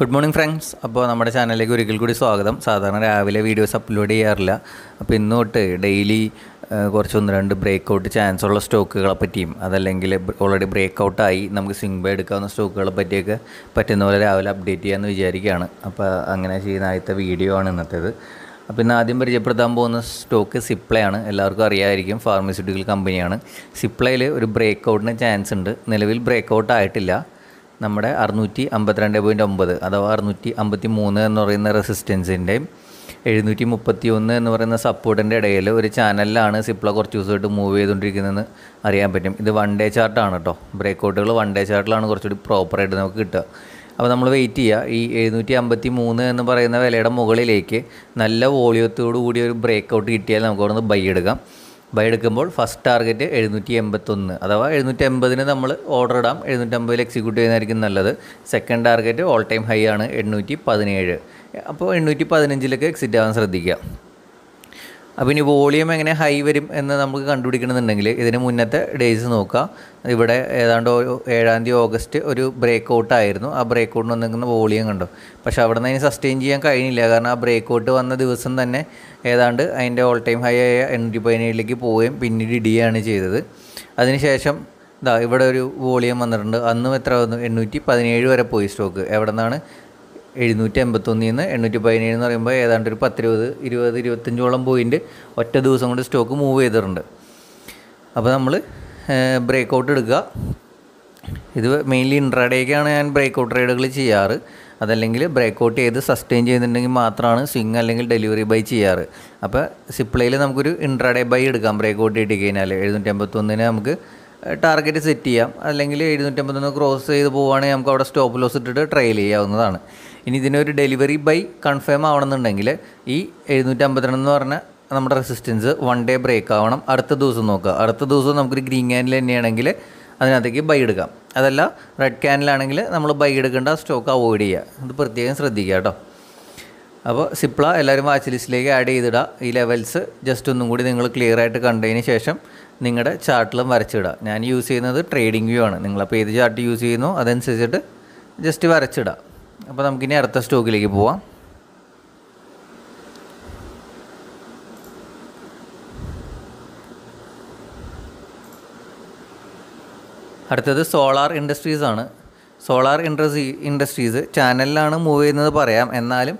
good morning friends അപ്പോൾ നമ്മുടെ ചാനലിലേക്ക് ഒരിക്കൽ കൂടി സ്വാഗതം സാധാരണ രാവിലെ വീഡിയോസ് അപ്ലോഡ് ചെയ്യാറില്ല അപ്പോൾ ഇന്ന് തൊട്ട് ഡെയിലി കുറച്ചൊന്ന് രണ്ട് ബ്രേക്ക് ഔട്ട് ചാൻസ് ഉള്ള സ്റ്റോക്കുകളെ പറ്റിയും അതല്ലെങ്കിൽ ഓൾറെഡി ബ്രേക്ക് ഔട്ടായി നമുക്ക് സിംഗ് ബൈ എടുക്കാവുന്ന സ്റ്റോക്കുകളെ പറ്റിയൊക്കെ പറ്റുന്ന പോലെ രാവിലെ അപ്ഡേറ്റ് ചെയ്യാമെന്ന് വിചാരിക്കുകയാണ് അപ്പോൾ അങ്ങനെ ചെയ്യുന്ന ആദ്യത്തെ വീഡിയോ ആണ് ഇന്നത്തേത് അപ്പോൾ ഇന്ന് ആദ്യം പരിചയപ്പെടുത്താൻ പോകുന്ന സ്റ്റോക്ക് സിപ്ലയാണ് എല്ലാവർക്കും അറിയാമായിരിക്കും ഫാർമസ്യൂട്ടിക്കൽ കമ്പനിയാണ് സിപ്ലയിൽ ഒരു ബ്രേക്ക് ഔട്ടിന് ചാൻസ് ഉണ്ട് നിലവിൽ ബ്രേക്ക് ഔട്ട് ആയിട്ടില്ല നമ്മുടെ അറുന്നൂറ്റി അമ്പത്തിരണ്ട് പോയിൻ്റ് ഒമ്പത് അഥവാ അറുന്നൂറ്റി അമ്പത്തി മൂന്ന് എന്ന് പറയുന്ന റെസിസ്റ്റൻസിൻ്റെയും എഴുന്നൂറ്റി മുപ്പത്തി ഒന്ന് എന്ന് പറയുന്ന സപ്പോർട്ടിൻ്റെ ഇടയിൽ ഒരു ചാനലിലാണ് സിപ്ല കുറച്ച് ദിവസമായിട്ട് മൂവ് ചെയ്തുകൊണ്ടിരിക്കുന്നതെന്ന് അറിയാൻ പറ്റും ഇത് വൺ ഡേ ചാർട്ടാണ് കേട്ടോ ബ്രേക്കൗട്ടുകൾ വൺ ഡേ ചാർട്ടിലാണ് കുറച്ചുകൂടി പ്രോപ്പറായിട്ട് നമുക്ക് കിട്ടുക അപ്പോൾ നമ്മൾ വെയിറ്റ് ചെയ്യുക ഈ എഴുന്നൂറ്റി അമ്പത്തി മൂന്ന് എന്ന് പറയുന്ന വിലയുടെ മുകളിലേക്ക് നല്ല വോളിയത്തോടു കൂടി ഒരു ബ്രേക്കൗട്ട് കിട്ടിയാൽ നമുക്ക് നിന്ന് ബൈ എടുക്കാം ബൈ എടുക്കുമ്പോൾ ഫസ്റ്റ് ടാർഗറ്റ് എഴുന്നൂറ്റി എൺപത്തൊന്ന് അഥവാ എഴുന്നൂറ്റി അമ്പതിന് നമ്മൾ ഓർഡർ ഇടാം എഴുന്നൂറ്റി അമ്പതിൽ എക്സിക്യൂട്ട് ചെയ്യുന്നതായിരിക്കും നല്ലത് second target all time high ആണ് എണ്ണൂറ്റി പതിനേഴ് അപ്പോൾ എണ്ണൂറ്റി പതിനഞ്ചിലൊക്കെ എക്സിറ്റ് ആവാൻ ശ്രദ്ധിക്കുക അപ്പോൾ ഇനി വോളിയം എങ്ങനെ ഹൈ വരും എന്ന് നമുക്ക് കണ്ടുപിടിക്കണമെന്നുണ്ടെങ്കിൽ ഇതിന് മുന്നത്തെ ഡേയ്സ് നോക്കുക ഇവിടെ ഏതാണ്ട് ഏഴാം തീയതി ഓഗസ്റ്റ് ഒരു ബ്രേക്ക് ഔട്ട് ആയിരുന്നു ആ ബ്രേക്ക് ഔട്ടിന് വന്നിരിക്കുന്ന വോളിയം കണ്ടു പക്ഷേ അവിടെ നിന്ന് അതിന് സസ്റ്റെയിൻ ചെയ്യാൻ കഴിഞ്ഞില്ല കാരണം ആ ബ്രേക്ക് ഔട്ട് വന്ന ദിവസം തന്നെ ഏതാണ്ട് അതിൻ്റെ ഓൾ ടൈം ഹൈ ആയ എൻട്രി പതിനേഴിലേക്ക് പോവുകയും പിന്നീട് ഇടിയാണ് ചെയ്തത് അതിനുശേഷം ഇതാ ഇവിടെ ഒരു വോളിയം വന്നിട്ടുണ്ട് അന്നും എത്ര വന്നു എണ്ണൂറ്റി പതിനേഴ് വരെ പോയി സ്റ്റോക്ക് എവിടെ നിന്നാണ് എഴുന്നൂറ്റി അമ്പത്തൊന്നിൽ നിന്ന് എണ്ണൂറ്റി പതിനേഴ് എന്ന് പറയുമ്പോൾ ഏതാണ്ട് ഒരു പത്തിരുപത് ഇരുപത് ഇരുപത്തഞ്ചോളം പോയിൻ്റ് ഒറ്റ ദിവസം കൊണ്ട് സ്റ്റോക്ക് മൂവ് ചെയ്തിട്ടുണ്ട് അപ്പോൾ നമ്മൾ ബ്രേക്ക് ഔട്ട് എടുക്കുക ഇത് മെയിൻലി ഇൻട്രാഡേക്കാണ് ഞാൻ ബ്രേക്ക് ഔട്ട് ട്രേഡുകൾ ചെയ്യാറ് അതല്ലെങ്കിൽ ബ്രേക്ക് ഔട്ട് ചെയ്ത് സസ്റ്റെയിൻ ചെയ്യുന്നുണ്ടെങ്കിൽ മാത്രമാണ് സ്വിങ് അല്ലെങ്കിൽ ഡെലിവറി ബൈ ചെയ്യാറ് അപ്പോൾ സിപ്ലയിൽ നമുക്കൊരു ഇൻട്രാഡേ ബൈ എടുക്കാം ബ്രേക്ക് ഔട്ട് ഇട്ട് കഴിഞ്ഞാൽ എഴുന്നൂറ്റി അമ്പത്തൊന്നിന് നമുക്ക് ടാർഗറ്റ് സെറ്റ് ചെയ്യാം അല്ലെങ്കിൽ എഴുന്നൂറ്റമ്പത്തൊന്ന് ക്രോസ് ചെയ്ത് പോവുകയാണെങ്കിൽ നമുക്ക് അവിടെ സ്റ്റോപ്പ് ലോസ് ഇട്ടിട്ട് ട്രയൽ ചെയ്യാവുന്നതാണ് ഇനി ഇതിനൊരു ഡെലിവറി ബൈ കൺഫേം ആവണമെന്നുണ്ടെങ്കിൽ ഈ എഴുന്നൂറ്റമ്പത്തിരണ്ട് എന്ന് പറഞ്ഞ നമ്മുടെ റെസിസ്റ്റൻസ് വൺ ഡേ ബ്രേക്ക് ആവണം അടുത്ത ദിവസം നോക്കുക അടുത്ത ദിവസം നമുക്കൊരു ഗ്രീൻ ക്യാനിൽ തന്നെയാണെങ്കിൽ അതിനകത്തേക്ക് ബൈ എടുക്കാം അതല്ല റെഡ് ക്യാനിലാണെങ്കിൽ നമ്മൾ ബൈ എടുക്കേണ്ട സ്റ്റോക്ക് അവോയ്ഡ് ചെയ്യുക ഇത് പ്രത്യേകം ശ്രദ്ധിക്കുക കേട്ടോ അപ്പോൾ സിപ്ല എല്ലാവരും വാച്ച് ലിസ്റ്റിലേക്ക് ആഡ് ചെയ്തിടുക ഈ ലെവൽസ് ജസ്റ്റ് ഒന്നും കൂടി നിങ്ങൾ ക്ലിയർ ആയിട്ട് കണ്ടതിന് ശേഷം നിങ്ങളുടെ ചാർട്ടിലും വരച്ചിടുക ഞാൻ യൂസ് ചെയ്യുന്നത് ട്രേഡിംഗ് വ്യൂ ആണ് നിങ്ങളപ്പോൾ ഏത് ചാർട്ട് യൂസ് ചെയ്യുന്നു അതനുസരിച്ചിട്ട് ജസ്റ്റ് വരച്ചിടുക അപ്പോൾ നമുക്കിനി അടുത്ത സ്റ്റോക്കിലേക്ക് പോവാം അടുത്തത് സോളാർ ഇൻഡസ്ട്രീസാണ് സോളാർ ഇൻഡസ്ട്രീസ് ചാനലിലാണ് മൂവ് ചെയ്യുന്നത് പറയാം എന്നാലും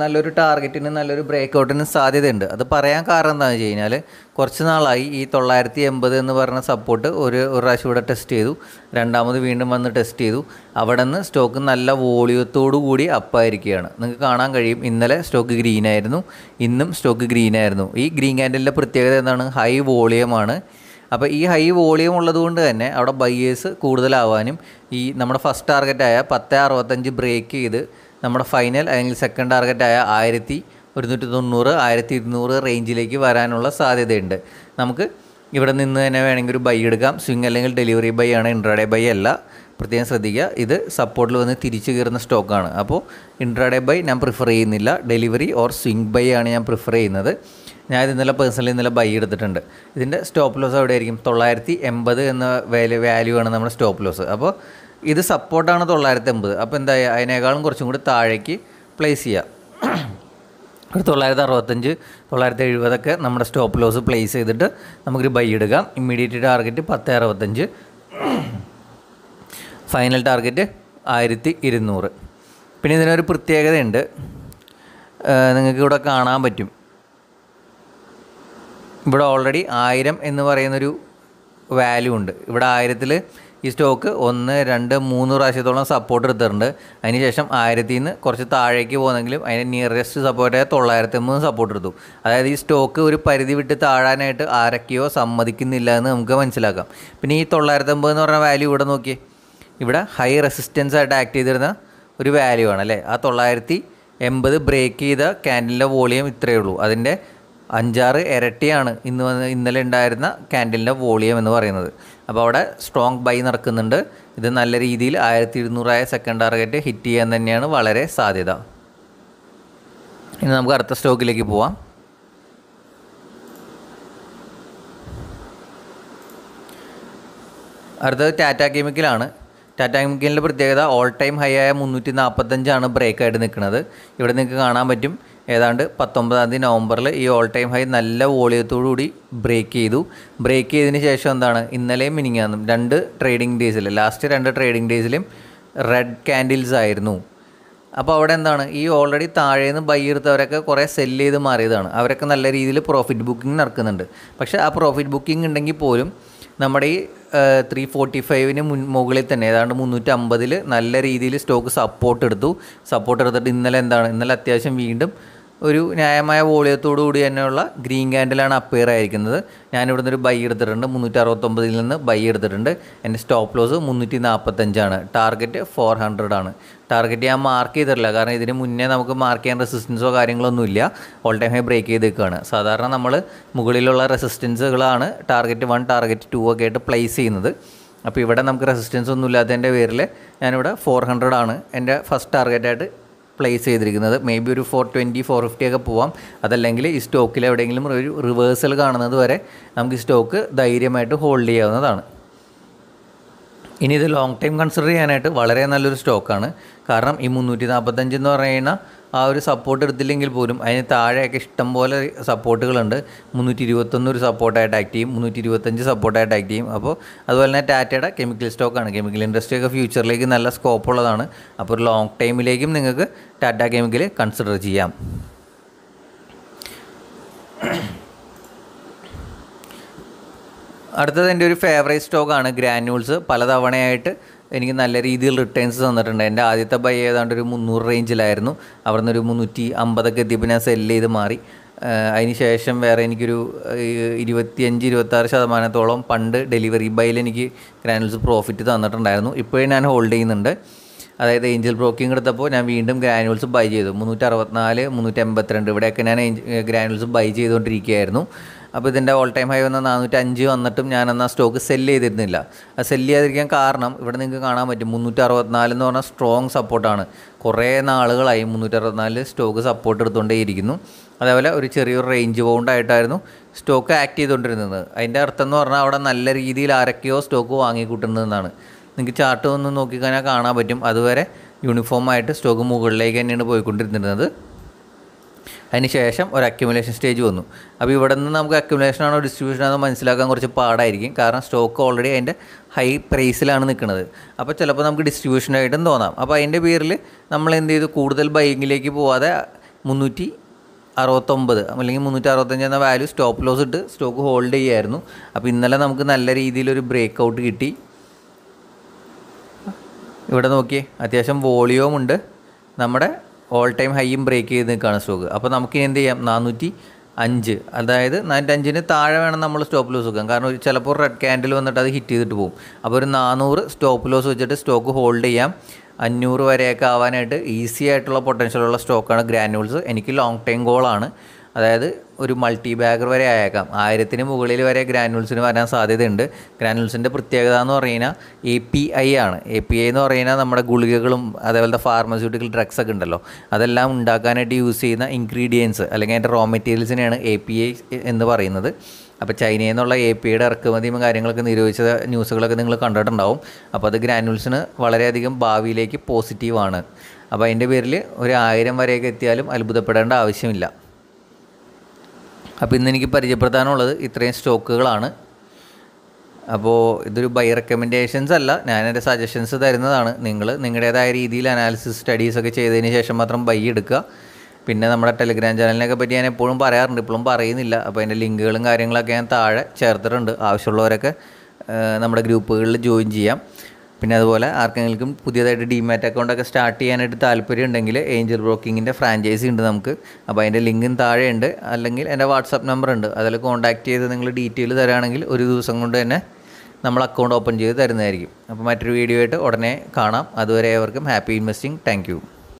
നല്ലൊരു ടാർഗറ്റിന് നല്ലൊരു ബ്രേക്ക് ഔട്ടിന് സാധ്യതയുണ്ട് അത് പറയാൻ കാരണം എന്താണെന്ന് വെച്ച് കഴിഞ്ഞാൽ കുറച്ച് നാളായി ഈ തൊള്ളായിരത്തി എൺപത് എന്ന് പറഞ്ഞ സപ്പോർട്ട് ഒരു ഒരു പ്രാവശ്യം ഇവിടെ ടെസ്റ്റ് ചെയ്തു രണ്ടാമത് വീണ്ടും വന്ന് ടെസ്റ്റ് ചെയ്തു അവിടെ നിന്ന് സ്റ്റോക്ക് നല്ല വോളിയത്തോടു കൂടി അപ്പായിരിക്കുകയാണ് നിങ്ങൾക്ക് കാണാൻ കഴിയും ഇന്നലെ സ്റ്റോക്ക് ഗ്രീൻ ആയിരുന്നു ഇന്നും സ്റ്റോക്ക് ഗ്രീൻ ആയിരുന്നു ഈ ഗ്രീൻ ക്യാൻഡലിൻ്റെ പ്രത്യേകത എന്താണ് ഹൈ വോളിയമാണ് അപ്പോൾ ഈ ഹൈ വോളിയം ഉള്ളതുകൊണ്ട് തന്നെ അവിടെ ബയ്യേഴ്സ് കൂടുതലാവാനും ഈ നമ്മുടെ ഫസ്റ്റ് ടാർഗറ്റായ പത്ത് അറുപത്തഞ്ച് ബ്രേക്ക് ചെയ്ത് നമ്മുടെ ഫൈനൽ അല്ലെങ്കിൽ സെക്കൻഡ് ടാർഗറ്റായ ആയിരത്തി ഒരുന്നൂറ്റി തൊണ്ണൂറ് ആയിരത്തി ഇരുന്നൂറ് റേഞ്ചിലേക്ക് വരാനുള്ള സാധ്യതയുണ്ട് നമുക്ക് ഇവിടെ നിന്ന് തന്നെ വേണമെങ്കിൽ ഒരു ബൈ എടുക്കാം സ്വിങ് അല്ലെങ്കിൽ ഡെലിവറി ബൈ ആണ് ഇൻട്രാഡേ ബൈ അല്ല പ്രത്യേകം ശ്രദ്ധിക്കുക ഇത് സപ്പോർട്ടിൽ വന്ന് തിരിച്ചു കയറുന്ന സ്റ്റോക്കാണ് അപ്പോൾ ഇൻട്രാഡേ ബൈ ഞാൻ പ്രിഫർ ചെയ്യുന്നില്ല ഡെലിവറി ഓർ സ്വിങ് ബൈ ആണ് ഞാൻ പ്രിഫർ ചെയ്യുന്നത് ഞാൻ ഇത് ഇന്നലെ പേഴ്സണലി ഇന്നലെ ബൈ എടുത്തിട്ടുണ്ട് ഇതിൻ്റെ സ്റ്റോപ്പ് ലോസ് ആയിരിക്കും തൊള്ളായിരത്തി എൺപത് എന്ന വാല്യൂ വാല്യൂ ആണ് നമ്മുടെ സ്റ്റോപ്പ് ലോസ് അപ്പോൾ ഇത് സപ്പോർട്ടാണ് തൊള്ളായിരത്തി അമ്പത് അപ്പോൾ എന്താ അതിനേക്കാളും കുറച്ചും കൂടി താഴേക്ക് പ്ലേസ് ചെയ്യുക ഒരു തൊള്ളായിരത്തി അറുപത്തഞ്ച് തൊള്ളായിരത്തി എഴുപതൊക്കെ നമ്മുടെ സ്റ്റോപ്പ് ലോസ് പ്ലേസ് ചെയ്തിട്ട് നമുക്കൊരു ബൈ എടുക്കാം ഇമ്മീഡിയറ്റ് ടാർഗറ്റ് പത്ത് അറുപത്തഞ്ച് ഫൈനൽ ടാർഗറ്റ് ആയിരത്തി ഇരുന്നൂറ് പിന്നെ ഇതിനൊരു പ്രത്യേകതയുണ്ട് നിങ്ങൾക്ക് ഇവിടെ കാണാൻ പറ്റും ഇവിടെ ഓൾറെഡി ആയിരം എന്ന് പറയുന്നൊരു വാല്യൂ ഉണ്ട് ഇവിടെ ആയിരത്തിൽ ഈ സ്റ്റോക്ക് ഒന്ന് രണ്ട് മൂന്ന് പ്രാവശ്യത്തോളം സപ്പോർട്ട് എടുത്തിട്ടുണ്ട് അതിനുശേഷം ആയിരത്തി നിന്ന് കുറച്ച് താഴേക്ക് പോകുന്നെങ്കിലും അതിന് നിയറസ്റ്റ് ആയ തൊള്ളായിരത്തി അമ്പത് സപ്പോർട്ട് എടുത്തു അതായത് ഈ സ്റ്റോക്ക് ഒരു പരിധി വിട്ട് താഴാനായിട്ട് ആരൊക്കെയോ സമ്മതിക്കുന്നില്ല എന്ന് നമുക്ക് മനസ്സിലാക്കാം പിന്നെ ഈ അമ്പത് എന്ന് പറഞ്ഞ വാല്യൂ ഇവിടെ നോക്കിയേ ഇവിടെ ഹൈ റെസിസ്റ്റൻസ് ആയിട്ട് ആക്ട് ചെയ്തിരുന്ന ഒരു വാല്യൂ ആണ് അല്ലേ ആ തൊള്ളായിരത്തി എൺപത് ബ്രേക്ക് ചെയ്ത ക്യാൻഡലിൻ്റെ വോളിയം ഇത്രയേ ഉള്ളൂ അതിൻ്റെ അഞ്ചാറ് ഇരട്ടിയാണ് ഇന്ന് വന്ന് ഇന്നലെ ഉണ്ടായിരുന്ന ക്യാൻഡിലിൻ്റെ വോളിയം എന്ന് പറയുന്നത് അപ്പോൾ അവിടെ സ്ട്രോങ് ബൈ നടക്കുന്നുണ്ട് ഇത് നല്ല രീതിയിൽ ആയിരത്തി ഇരുന്നൂറായ സെക്കൻഡ് ടാർഗറ്റ് ഹിറ്റ് ചെയ്യാൻ തന്നെയാണ് വളരെ സാധ്യത ഇനി നമുക്ക് അടുത്ത സ്റ്റോക്കിലേക്ക് പോവാം അടുത്തത് ടാറ്റ കെമിക്കലാണ് ടാറ്റ കെമിക്കലിൻ്റെ പ്രത്യേകത ഓൾ ടൈം ഹൈ ആയ മുന്നൂറ്റി നാൽപ്പത്തഞ്ചാണ് ബ്രേക്കായിട്ട് നിൽക്കുന്നത് ഇവിടെ നിങ്ങൾക്ക് കാണാൻ പറ്റും ഏതാണ്ട് പത്തൊമ്പതാം തീയതി നവംബറിൽ ഈ ഓൾ ടൈം ഹൈ നല്ല കൂടി ബ്രേക്ക് ചെയ്തു ബ്രേക്ക് ചെയ്തതിന് ശേഷം എന്താണ് ഇന്നലെയും മിനിങ്ങാന്നും രണ്ട് ട്രേഡിംഗ് ഡേയ്സിൽ ലാസ്റ്റ് രണ്ട് ട്രേഡിംഗ് ഡേയ്സിലും റെഡ് ക്യാൻഡിൽസ് ആയിരുന്നു അപ്പോൾ അവിടെ എന്താണ് ഈ ഓൾറെഡി താഴേന്ന് ബൈ എടുത്തവരൊക്കെ കുറേ സെല്ല് ചെയ്ത് മാറിയതാണ് അവരൊക്കെ നല്ല രീതിയിൽ പ്രോഫിറ്റ് ബുക്കിംഗ് നടക്കുന്നുണ്ട് പക്ഷേ ആ പ്രോഫിറ്റ് ബുക്കിംഗ് ഉണ്ടെങ്കിൽ പോലും നമ്മുടെ ഈ ത്രീ ഫോർട്ടി ഫൈവിന് മുൻ മുകളിൽ തന്നെ ഏതാണ്ട് മുന്നൂറ്റമ്പതിൽ നല്ല രീതിയിൽ സ്റ്റോക്ക് സപ്പോർട്ട് എടുത്തു സപ്പോർട്ട് എടുത്തിട്ട് ഇന്നലെ എന്താണ് ഇന്നലെ അത്യാവശ്യം വീണ്ടും ഒരു ന്യായമായ വോളിയത്തോടു കൂടി തന്നെയുള്ള ഗ്രീൻ ക്യാൻഡിലാണ് അപ്പിയർ ആയിരിക്കുന്നത് ഞാനിവിടുന്ന് ഒരു ബൈ എടുത്തിട്ടുണ്ട് മുന്നൂറ്റി അറുപത്തൊമ്പതിൽ നിന്ന് ബൈ എടുത്തിട്ടുണ്ട് എൻ്റെ സ്റ്റോപ്പ് ലോസ് മുന്നൂറ്റി നാൽപ്പത്തഞ്ചാണ് ടാർഗറ്റ് ഫോർ ഹൺഡ്രഡ് ആണ് ടാർഗറ്റ് ഞാൻ മാർക്ക് ചെയ്തിട്ടില്ല കാരണം ഇതിന് മുന്നേ നമുക്ക് മാർക്ക് ചെയ്യാൻ റെസിസ്റ്റൻസോ കാര്യങ്ങളൊന്നും ഇല്ല ഓൾ ടൈം ഹൈ ബ്രേക്ക് ചെയ്ത് നിൽക്കുകയാണ് സാധാരണ നമ്മൾ മുകളിലുള്ള റെസിസ്റ്റൻസുകളാണ് ടാർഗറ്റ് വൺ ടാർഗറ്റ് ടു ഒക്കെ ആയിട്ട് പ്ലേസ് ചെയ്യുന്നത് അപ്പോൾ ഇവിടെ നമുക്ക് റെസിസ്റ്റൻസ് ഒന്നും ഇല്ലാത്തതിൻ്റെ പേരിൽ ഞാനിവിടെ ഫോർ ഹൺഡ്രഡ് ആണ് എൻ്റെ ഫസ്റ്റ് ടാർഗറ്റായിട്ട് പ്ലേസ് ചെയ്തിരിക്കുന്നത് മേ ബി ഒരു ഫോർ ട്വൻറ്റി ഫോർ ഫിഫ്റ്റി ഒക്കെ പോവാം അതല്ലെങ്കിൽ ഈ സ്റ്റോക്കിൽ എവിടെയെങ്കിലും ഒരു റിവേഴ്സൽ കാണുന്നത് വരെ നമുക്ക് ഈ സ്റ്റോക്ക് ധൈര്യമായിട്ട് ഹോൾഡ് ചെയ്യാവുന്നതാണ് ഇനി ഇത് ലോങ് ടൈം കൺസിഡർ ചെയ്യാനായിട്ട് വളരെ നല്ലൊരു സ്റ്റോക്കാണ് കാരണം ഈ മുന്നൂറ്റി നാൽപ്പത്തഞ്ച് എന്ന് പറയുന്ന ആ ഒരു സപ്പോർട്ട് എടുത്തില്ലെങ്കിൽ പോലും അതിന് താഴെയൊക്കെ ഇഷ്ടംപോലെ സപ്പോർട്ടുകളുണ്ട് മുന്നൂറ്റി ഇരുപത്തൊന്ന് ഒരു സപ്പോർട്ടായിട്ട് ആക്ട് ചെയ്യും മുന്നൂറ്റി ഇരുപത്തഞ്ച് സപ്പോർട്ടായിട്ട് ആക്ട് ചെയ്യും അപ്പോൾ അതുപോലെ തന്നെ ടാറ്റയുടെ കെമിക്കൽ സ്റ്റോക്കാണ് കെമിക്കൽ ഇൻഡസ്ട്രിയൊക്കെ ഫ്യൂച്ചറിലേക്ക് നല്ല സ്കോപ്പ് ഉള്ളതാണ് അപ്പോൾ ഒരു ലോങ് ടൈമിലേക്കും നിങ്ങൾക്ക് ടാറ്റ കെമിക്കൽ കൺസിഡർ ചെയ്യാം അടുത്തത് എൻ്റെ ഒരു ഫേവറേറ്റ് സ്റ്റോക്കാണ് ഗ്രാനുൾസ് പലതവണയായിട്ട് എനിക്ക് നല്ല രീതിയിൽ റിട്ടേൺസ് തന്നിട്ടുണ്ട് എൻ്റെ ആദ്യത്തെ ബൈ ഏതാണ്ട് ഒരു മുന്നൂറ് റേഞ്ചിലായിരുന്നു അവിടെ നിന്ന് ഒരു മുന്നൂറ്റി അമ്പതൊക്കെ എത്തിയപ്പോൾ ഞാൻ സെല്ല് ചെയ്ത് മാറി ശേഷം വേറെ എനിക്കൊരു ഇരുപത്തിയഞ്ച് ഇരുപത്താറ് ശതമാനത്തോളം പണ്ട് ഡെലിവറി ബൈയിൽ എനിക്ക് ഗ്രാനുൽസ് പ്രോഫിറ്റ് തന്നിട്ടുണ്ടായിരുന്നു ഇപ്പോഴും ഞാൻ ഹോൾഡ് ചെയ്യുന്നുണ്ട് അതായത് ഏഞ്ചൽ ബ്രോക്കിംഗ് എടുത്തപ്പോൾ ഞാൻ വീണ്ടും ഗ്രാനുവൽസ് ബൈ ചെയ്തു മുന്നൂറ്റി അറുപത്തിനാല് മുന്നൂറ്റി എൺപത്തിരണ്ട് ഇവിടെയൊക്കെ ഞാൻ ഗ്രാനുവൽസ് ബൈ ചെയ്തുകൊണ്ടിരിക്കുകയായിരുന്നു അപ്പോൾ ഇതിൻ്റെ ഓൾ ടൈം ഹൈ വന്ന അഞ്ച് വന്നിട്ടും ഞാനെന്നാൽ സ്റ്റോക്ക് സെല്ല് ചെയ്തിരുന്നില്ല ആ സെല്ല് ചെയ്യാതിരിക്കാൻ കാരണം ഇവിടെ നിങ്ങൾക്ക് കാണാൻ പറ്റും മുന്നൂറ്ററുപത്തിനാല് എന്ന് പറഞ്ഞാൽ സ്ട്രോങ് സപ്പോർട്ടാണ് കുറേ നാളുകളായി അറുപത്തിനാല് സ്റ്റോക്ക് സപ്പോർട്ട് എടുത്തുകൊണ്ടേയിരിക്കുന്നു അതേപോലെ ഒരു ചെറിയൊരു റേഞ്ച് ബൗണ്ടായിട്ടായിരുന്നു സ്റ്റോക്ക് ആക്ട് ചെയ്തുകൊണ്ടിരുന്നത് അതിൻ്റെ അർത്ഥം എന്ന് പറഞ്ഞാൽ അവിടെ നല്ല രീതിയിൽ ആരൊക്കെയോ സ്റ്റോക്ക് വാങ്ങിക്കൂട്ടുന്നതെന്നാണ് നിങ്ങൾക്ക് ചാർട്ട് ഒന്ന് നോക്കിക്കഴിഞ്ഞാൽ കാണാൻ പറ്റും അതുവരെ യൂണിഫോമായിട്ട് സ്റ്റോക്ക് മുകളിലേക്ക് തന്നെയാണ് പോയിക്കൊണ്ടിരുന്നത് അതിന് ശേഷം ഒരു അക്യുമുലേഷൻ സ്റ്റേജ് വന്നു അപ്പോൾ ഇവിടെ നിന്ന് നമുക്ക് അക്യുമുലേഷനാണോ ഡിസ്ട്രിബ്യൂഷനാണോ മനസ്സിലാക്കാൻ കുറച്ച് പാടായിരിക്കും കാരണം സ്റ്റോക്ക് ഓൾറെഡി അതിൻ്റെ ഹൈ പ്രൈസിലാണ് നിൽക്കുന്നത് അപ്പോൾ ചിലപ്പോൾ നമുക്ക് ഡിസ്ട്രിബ്യൂഷനായിട്ടും തോന്നാം അപ്പോൾ അതിൻ്റെ പേരിൽ നമ്മൾ എന്ത് ചെയ്തു കൂടുതൽ ബൈക്കിലേക്ക് പോവാതെ മുന്നൂറ്റി അറുപത്തൊമ്പത് അല്ലെങ്കിൽ മുന്നൂറ്റി അറുപത്തഞ്ച് എന്ന വാല്യൂ സ്റ്റോപ്പ് ലോസ് ഇട്ട് സ്റ്റോക്ക് ഹോൾഡ് ചെയ്യായിരുന്നു അപ്പോൾ ഇന്നലെ നമുക്ക് നല്ല രീതിയിലൊരു ബ്രേക്ക് ഔട്ട് കിട്ടി ഇവിടെ നോക്കിയേ അത്യാവശ്യം വോളിയവും ഉണ്ട് നമ്മുടെ ഓൾ ടൈം ഹൈയും ബ്രേക്ക് ചെയ്ത് നിൽക്കുകയാണ് സ്റ്റോക്ക് അപ്പോൾ നമുക്ക് എന്ത് ചെയ്യാം നാനൂറ്റി അഞ്ച് അതായത് അഞ്ചിന് താഴെ വേണം നമ്മൾ സ്റ്റോപ്പ് ലോസ് വെക്കാം കാരണം ഒരു ചിലപ്പോൾ റെഡ് ക്യാൻഡിൽ വന്നിട്ട് അത് ഹിറ്റ് ചെയ്തിട്ട് പോകും അപ്പോൾ ഒരു നാനൂറ് സ്റ്റോപ്പ് ലോസ് വെച്ചിട്ട് സ്റ്റോക്ക് ഹോൾഡ് ചെയ്യാം അഞ്ഞൂറ് വരെയൊക്കെ ആവാനായിട്ട് ഈസി ആയിട്ടുള്ള പൊട്ടൻഷ്യലുള്ള സ്റ്റോക്കാണ് ഗ്രാനുവൽസ് എനിക്ക് ലോങ് ടൈം ഗോളാണ് അതായത് ഒരു മൾട്ടി ബാഗർ വരെ ആയേക്കാം ആയിരത്തിന് മുകളിൽ വരെ ഗ്രാനുൾസിന് വരാൻ സാധ്യതയുണ്ട് ഗ്രാനുൽസിൻ്റെ പ്രത്യേകത എന്ന് കഴിഞ്ഞാൽ എ പി ഐ ആണ് എ പി ഐ എന്ന് പറഞ്ഞാൽ നമ്മുടെ ഗുളികകളും അതേപോലത്തെ ഫാർമസ്യൂട്ടിക്കൽ ഡ്രഗ്സ് ഒക്കെ ഉണ്ടല്ലോ അതെല്ലാം ഉണ്ടാക്കാനായിട്ട് യൂസ് ചെയ്യുന്ന ഇൻഗ്രീഡിയൻസ് അല്ലെങ്കിൽ അതിൻ്റെ റോ മെറ്റീരിയൽസിനെയാണ് എ പി ഐ എന്ന് പറയുന്നത് അപ്പോൾ ചൈനയിൽ നിന്നുള്ള എ പി ഐയുടെ ഇറക്കുമതിയും കാര്യങ്ങളൊക്കെ നിരോധിച്ച ന്യൂസുകളൊക്കെ നിങ്ങൾ കണ്ടിട്ടുണ്ടാവും അപ്പോൾ അത് ഗ്രാനുൾസിന് വളരെയധികം ഭാവിയിലേക്ക് പോസിറ്റീവാണ് അപ്പോൾ അതിൻ്റെ പേരിൽ ഒരു ആയിരം വരെയൊക്കെ എത്തിയാലും അത്ഭുതപ്പെടേണ്ട ആവശ്യമില്ല അപ്പോൾ ഇന്ന് എനിക്ക് പരിചയപ്പെടുത്താനുള്ളത് ഇത്രയും സ്റ്റോക്കുകളാണ് അപ്പോൾ ഇതൊരു ബൈ റെക്കമെൻഡേഷൻസ് അല്ല ഞാൻ എൻ്റെ സജഷൻസ് തരുന്നതാണ് നിങ്ങൾ നിങ്ങളുടേതായ രീതിയിൽ അനാലിസിസ് സ്റ്റഡീസ് ഒക്കെ ചെയ്തതിന് ശേഷം മാത്രം ബൈ എടുക്കുക പിന്നെ നമ്മുടെ ടെലിഗ്രാം ചാനലിനെയൊക്കെ പറ്റി ഞാൻ എപ്പോഴും പറയാറുണ്ട് ഇപ്പോഴും പറയുന്നില്ല അപ്പോൾ അതിൻ്റെ ലിങ്കുകളും കാര്യങ്ങളൊക്കെ ഞാൻ താഴെ ചേർത്തിട്ടുണ്ട് ആവശ്യമുള്ളവരൊക്കെ നമ്മുടെ ഗ്രൂപ്പുകളിൽ ജോയിൻ ചെയ്യാം പിന്നെ അതുപോലെ ആർക്കെങ്കിലും പുതിയതായിട്ട് ഡിമാറ്റ് അക്കൗണ്ടൊക്കെ സ്റ്റാർട്ട് ചെയ്യാനായിട്ട് താല്പര്യം ഉണ്ടെങ്കിൽ ഏഞ്ചൽ ബ്രോക്കിങ്ങിൻ്റെ ഫ്രാഞ്ചൈസി ഉണ്ട് നമുക്ക് അപ്പോൾ അതിൻ്റെ ലിങ്കും താഴെ ഉണ്ട് അല്ലെങ്കിൽ എൻ്റെ വാട്സപ്പ് നമ്പർ ഉണ്ട് അതിൽ കോൺടാക്ട് ചെയ്ത് നിങ്ങൾ ഡീറ്റെയിൽ തരാണെങ്കിൽ ഒരു ദിവസം കൊണ്ട് തന്നെ നമ്മൾ അക്കൗണ്ട് ഓപ്പൺ ചെയ്ത് തരുന്നതായിരിക്കും അപ്പോൾ മറ്റൊരു വീഡിയോ ആയിട്ട് ഉടനെ കാണാം അതുവരെ അവർക്കും ഹാപ്പി ഇൻവെസ്റ്റിംഗ് താങ്ക്